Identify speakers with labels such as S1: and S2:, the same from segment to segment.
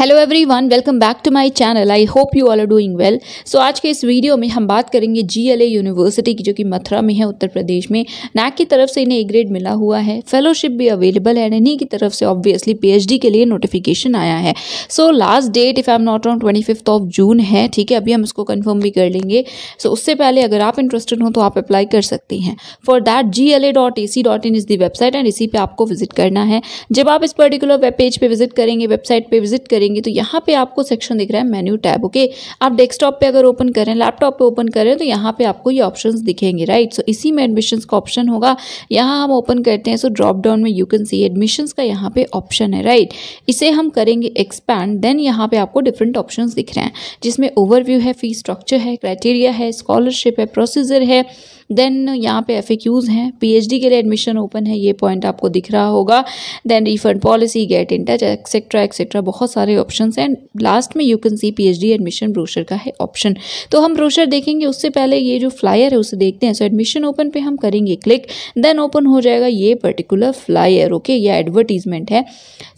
S1: hello everyone welcome back to my channel I hope you all are doing well so आज के इस video में हम बात करेंगे जीएलए यूनिवर्सिटी की जो कि मथुरा में है उत्तर प्रदेश में नैक की तरफ से इन्हें ए ग्रेड मिला हुआ है फेलोशिप भी अवेलेबल है एन की तरफ से ऑब्वियसली पीएचडी के लिए नोटिफिकेशन आया है so last date if I am not on twenty of June है ठीक है अभी हम इसको कन्फर्म भी कर लेंगे सो so, उससे पहले अगर आप इंटरेस्टेड हो तो आप अप्लाई कर सकते हैं for that G L A A C dot in is the website and इसी पर आपको विजिट करना है जब आप इस पर्टिकुलर वेब पेज पर विजिट करेंगे वेबसाइट पर विजिट करेंगे करेंगे तो यहाँ पे आपको सेक्शन दिख रहा है मेन्यू टैब ओके आप डेस्कटॉप पे अगर ओपन करें लैपटॉप पे ओपन करें तो यहाँ पे आपको ये ऑप्शन दिखेंगे राइट सो इसी में एडमिशन का ऑप्शन होगा यहाँ हम ओपन करते हैं सो ड्रॉप डाउन में यू कैन सी एडमिशन का यहाँ पे ऑप्शन है राइट इसे हम करेंगे एक्सपैंड देन यहाँ पे आपको डिफरेंट ऑप्शन दिख रहे हैं जिसमें ओवरव्यू है फीस स्ट्रक्चर है क्राइटेरिया है स्कॉलरशिप है प्रोसीजर है देन यहाँ पे एफ हैं पीएचडी के लिए एडमिशन ओपन है ये पॉइंट आपको दिख रहा होगा then refund policy get in touch etcetera etcetera बहुत सारे ऑप्शन हैं लास्ट में you can see PhD admission brochure का है ऑप्शन तो हम ब्रोशर देखेंगे उससे पहले ये जो फ्लायर है उसे देखते हैं सो एडमिशन ओपन पर हम करेंगे क्लिक देन ओपन हो जाएगा ये पर्टिकुलर फ्लायर ओके या एडवर्टीजमेंट है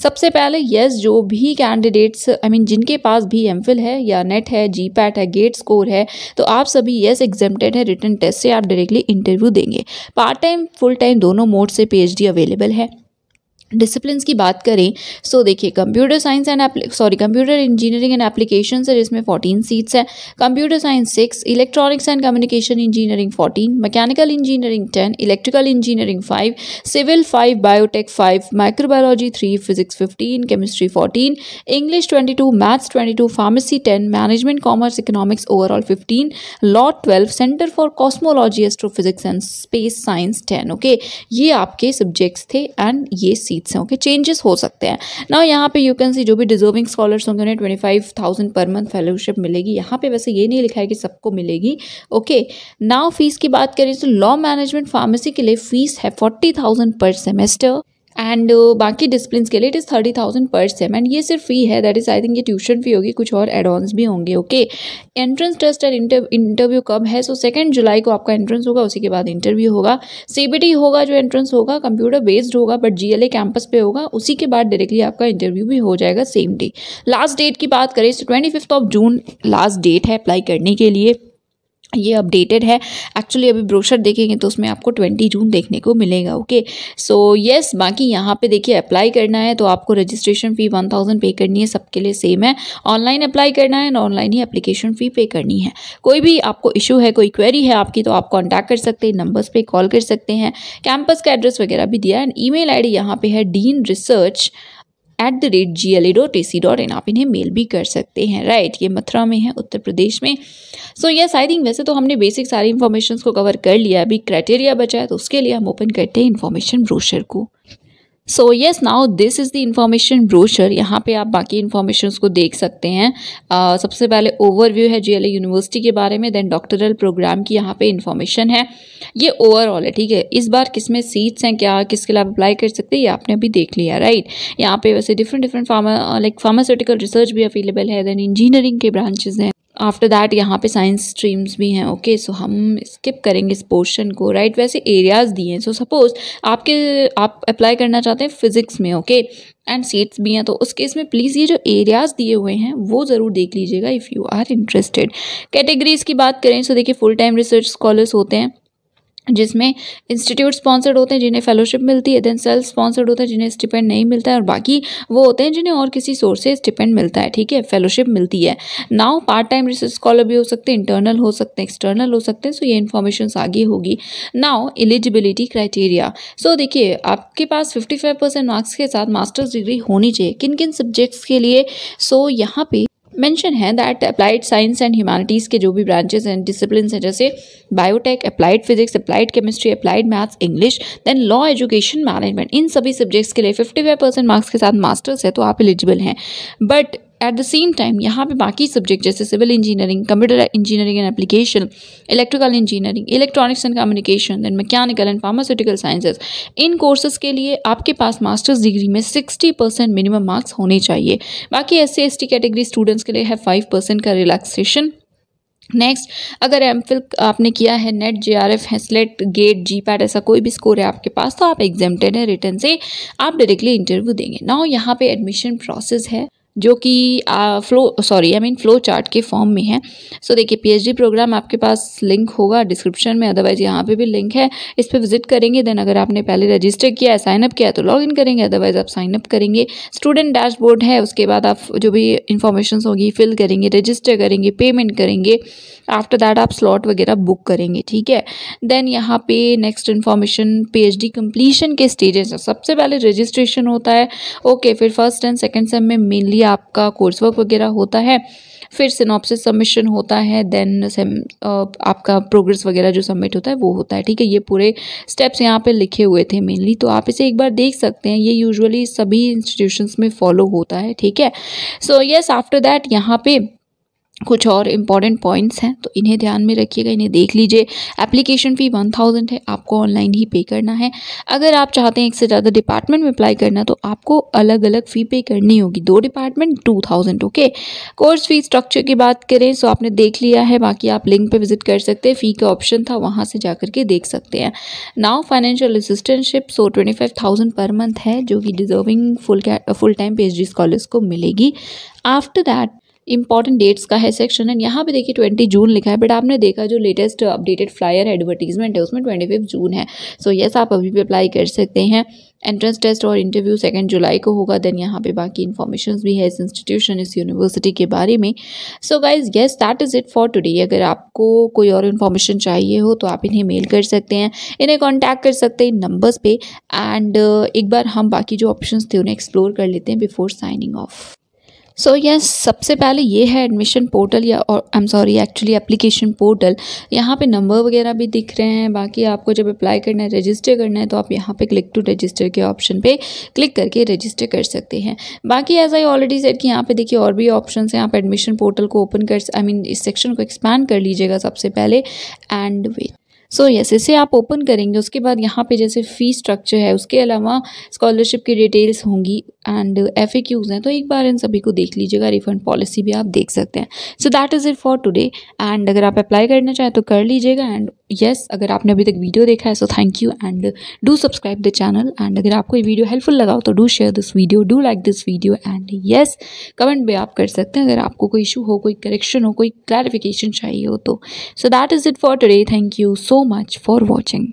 S1: सबसे पहले यस जो भी कैंडिडेट्स आई मीन जिनके पास भी एम है या नेट है जी है गेट स्कोर है तो आप सभी यस एग्जेम्प्टेड है रिटर्न टेस्ट से आप डायरेक्ट लिए इंटरव्यू देंगे पार्ट टाइम फुल टाइम दोनों मोड से पीएचडी अवेलेबल है डिसिप्लिन की बात करें सो so, देखिए computer science and sorry computer engineering and application है जिसमें फोर्टीन सीट्स है computer science six electronics and communication engineering fourteen mechanical engineering ten electrical engineering five civil five biotech five microbiology three physics fifteen chemistry fourteen English twenty two maths twenty two pharmacy ten management commerce economics overall fifteen law twelve centre for cosmology astrophysics and space science ten okay ये आपके subjects थे and ये seat need से okay changes हो सकते हैं ना यहाँ पे यू कैन सी जो भी डिजर्विंग स्कॉलर्स होंगे उन्हें twenty five thousand per month fellowship मिलेगी यहाँ पे वैसे ये नहीं लिखा है कि सबको मिलेगी ओके नाव फीस की बात करें तो लॉ मैनेजमेंट फार्मेसी के लिए फीस है forty thousand per semester and uh, बाकी डिसप्लिन के लिए it is thirty thousand per sem and ये सिर्फ फी है दैट इज़ आई थिंक ये ट्यूशन फी होगी कुछ और एडवांस भी होंगे okay entrance test and interview कब है सो सेकेंड जुलाई को आपका एंट्रेंस होगा उसी के बाद इंटरव्यू होगा सीबीटी होगा जो एंट्रेंस होगा कंप्यूटर बेस्ड होगा बट जी ए कैंपस पे होगा उसी के बाद डायरेक्टली आपका इंटरव्यू भी हो जाएगा सेम डे लास्ट डेट की बात करें तो twenty fifth of June last date है अप्लाई करने के लिए ये अपडेटेड है एक्चुअली अभी ब्रोशर देखेंगे तो उसमें आपको ट्वेंटी जून देखने को मिलेगा ओके सो यस बाकी यहाँ पे देखिए अप्लाई करना है तो आपको रजिस्ट्रेशन फ़ी वन थाउजेंड पे करनी है सबके लिए सेम है ऑनलाइन अप्लाई करना है एंड ऑनलाइन ही एप्लीकेशन फ़ी पे करनी है कोई भी आपको इशू है कोई क्वेरी है आपकी तो आप कॉन्टैक्ट कर सकते हैं नंबर्स पर कॉल कर सकते हैं कैंपस का एड्रेस वगैरह भी दिया एंड ई मेल आई यहाँ है dean research at the rate G L A dot A C dot in आप इन्हें मेल भी कर सकते हैं राइट ये मथुरा में है उत्तर प्रदेश में सो यस आई थिंक वैसे तो हमने बेसिक सारी इन्फॉर्मेशन को कवर कर लिया अभी क्राइटेरिया बचा है तो उसके लिए हम ओपन करते हैं इन्फॉर्मेशन ब्रोशर को so yes now this is the information brochure यहाँ पे आप बाकी इन्फॉर्मेशन को देख सकते हैं uh, सबसे पहले ओवरव्यू है जीएलए यूनिवर्सिटी के बारे में देन डॉक्टरल प्रोग्राम की यहाँ पे इन्फॉर्मेशन है ये ओवरऑल है ठीक है इस बार किस में सीट्स हैं क्या किसके लिए आप अप्लाई कर सकते हैं ये आपने अभी देख लिया राइट यहाँ पे वैसे different different pharma like pharmaceutical research भी अवेलेबल है देन इंजीनियरिंग के ब्रांचेज हैं आफ्टर दैट यहाँ पे साइंस स्ट्रीम्स भी हैं ओके सो हम स्किप करेंगे इस पोर्शन को राइट वैसे एरियाज़ दिए हैं सो सपोज़ आपके आप अप्लाई करना चाहते हैं फिज़िक्स में ओके एंड सीट्स भी हैं तो उस केस में प्लीज़ ये जो एरियाज़ दिए हुए हैं वो ज़रूर देख लीजिएगा if you are interested categories की बात करें सो देखिए फुल टाइम रिसर्च स्कॉलर्स होते हैं जिसमें इंस्टीट्यूट स्पॉन्सर्ड होते हैं जिन्हें फेलोशिप मिलती है देन सेल्फ स्पॉन्सर्ड होता है जिन्हें स्टिपेंड नहीं मिलता है और बाकी वो होते हैं जिन्हें और किसी सोर्स से स्टिपेंड मिलता है ठीक है फेलोशिप मिलती है now part time research scholar भी हो सकते हैं इंटरनल हो सकते हैं एक्सटर्नल हो सकते हैं सो ये इन्फॉर्मेशन आगे होगी नाउ एलिजिबिलिटी क्राइटेरिया सो देखिए आपके पास फिफ्टी मार्क्स के साथ मास्टर्स डिग्री होनी चाहिए किन किन सब्जेक्ट्स के लिए सो so, यहाँ पे मेंशन है that applied science and humanities के जो भी ब्रांचेस एंड डिसिप्लिन हैं जैसे biotech applied physics applied chemistry applied maths English then law education management इन सभी सब्जेक्ट्स के लिए फिफ्टी फाइव परसेंट मार्क्स के साथ मास्टर्स है तो आप एलिजिबल हैं but at the same time यहाँ पे बाकी सब्जेक्ट जैसे civil engineering computer engineering and application electrical engineering electronics and communication and mechanical and pharmaceutical sciences इन कोर्सेज के लिए आपके पास मास्टर्स डिग्री में सिक्सटी परसेंट मिनिमम मार्क्स होने चाहिए बाकी S C S T category students के लिए है फाइव परसेंट का रिलैक्सेशन नेक्स्ट अगर एम आपने किया है नेट जे आर एफ है स्लेट गेट जी पैट ऐसा कोई भी स्कोर है आपके पास तो आप एग्जामटेड है रिटर्न से आप डायरेक्टली इंटरव्यू देंगे ना यहाँ पे एडमिशन प्रोसेस है जो कि flow sorry I mean flow chart के फॉर्म में है सो देखिए पीएचडी प्रोग्राम आपके पास लिंक होगा डिस्क्रिप्शन में अदरवाइज यहाँ पे भी लिंक है इस पर विजिट करेंगे देन अगर आपने पहले रजिस्टर किया है साइनअप किया तो लॉग इन करेंगे अदरवाइज आप साइनअप करेंगे स्टूडेंट डैशबोर्ड है उसके बाद आप जो भी इंफॉर्मेशन होगी फिल करेंगे रजिस्टर करेंगे पेमेंट करेंगे आफ्टर दैट आप स्लॉट वगैरह बुक करेंगे ठीक है देन यहाँ पे नेक्स्ट इन्फॉर्मेशन पीएचडी कंप्लीशन के स्टेजेस सबसे पहले रजिस्ट्रेशन होता है ओके फिर फर्स्ट एंड सेकेंड सेम में मेनली भी आपका कोर्स वर्क वगैरह होता है फिर सिनॉप्सिस सबमिशन होता है देन आपका प्रोग्रेस वगैरह जो सबमिट होता है वो होता है ठीक है ये पूरे स्टेप्स यहाँ पे लिखे हुए थे मेनली तो आप इसे एक बार देख सकते हैं ये यूजुअली सभी इंस्टीट्यूशंस में फॉलो होता है ठीक है सो यस आफ्टर दैट यहाँ पे कुछ और इम्पॉर्टेंट पॉइंट्स हैं तो इन्हें ध्यान में रखिएगा इन्हें देख लीजिए एप्लीकेशन फ़ी वन थाउजेंड है आपको ऑनलाइन ही पे करना है अगर आप चाहते हैं एक से ज़्यादा डिपार्टमेंट में अप्लाई करना तो आपको अलग अलग फ़ी पे करनी होगी दो department two thousand okay course fee structure की बात करें सो आपने देख लिया है बाकी आप लिंक पर विजिट कर सकते हैं फ़ी का ऑप्शन था वहाँ से जा के देख सकते हैं now financial assistantship so twenty five thousand per month है जो कि deserving full full time P H D scholars को मिलेगी आफ्टर दैट इंपॉर्टेंट डेट्स का है सेक्शन एंड यहाँ पे देखिए ट्वेंटी जून लिखा है बट आपने देखा जो लेटेस्ट अपडेटेड फ्लायर एडवर्टीजमेंट है उसमें ट्वेंटी फिफ्थ जून है सो so, येस yes, आप अभी भी अप्लाई कर सकते हैं एंट्रेंस टेस्ट और इंटरव्यू सेकेंड जुलाई को होगा देन यहाँ पे बाकी इन्फॉर्मेशन भी है इस इंस्टीट्यूशन इस यूनिवर्सिटी के बारे में so guys yes that is it for today अगर आपको कोई और इन्फॉर्मेशन चाहिए हो तो आप इन्हें मेल कर सकते हैं इन्हें कॉन्टैक्ट कर सकते हैं नंबर्स पे एंड uh, एक बार हम बाकी जो ऑप्शन थे उन्हें एक्सप्लोर कर लेते हैं before signing off so so, yes yes, सबसे पहले ये है एडमिशन पोर्टल या और I am sorry actually application portal यहाँ पे नंबर वगैरह भी दिख रहे हैं बाकी आपको जब अप्लाई करना है रजिस्टर करना है तो आप यहाँ पे क्लिक टू रजिस्टर के ऑप्शन पे क्लिक करके रजिस्टर कर सकते हैं बाकी एज आई ऑलरेडी सेट कि यहाँ पे देखिए और भी ऑप्शन हैं आप एडमिशन पोर्टल को ओपन कर आई I मीन mean, इस सेक्शन को एक्सपैंड कर लीजिएगा सबसे पहले एंड वे सो यस इसे आप ओपन करेंगे उसके बाद यहाँ पे जैसे फ़ी स्ट्रक्चर है उसके अलावा स्कॉलरशिप की डिटेल्स होंगी एंड एफ हैं तो एक बार इन सभी को देख लीजिएगा रिफंड पॉलिसी भी आप देख सकते हैं so that is it for today and अगर आप अप्लाई करना चाहें तो कर लीजिएगा एंड यस अगर आपने अभी तक वीडियो देखा है so thank you and do subscribe the channel and अगर आपको ये वीडियो हेल्पफुल लगा हो तो do share this video do like this video and yes comment भी आप कर सकते हैं अगर आपको कोई इशू हो कोई करेक्शन हो कोई क्लैरिफिकेशन चाहिए हो तो so that is it for today thank you so much for watching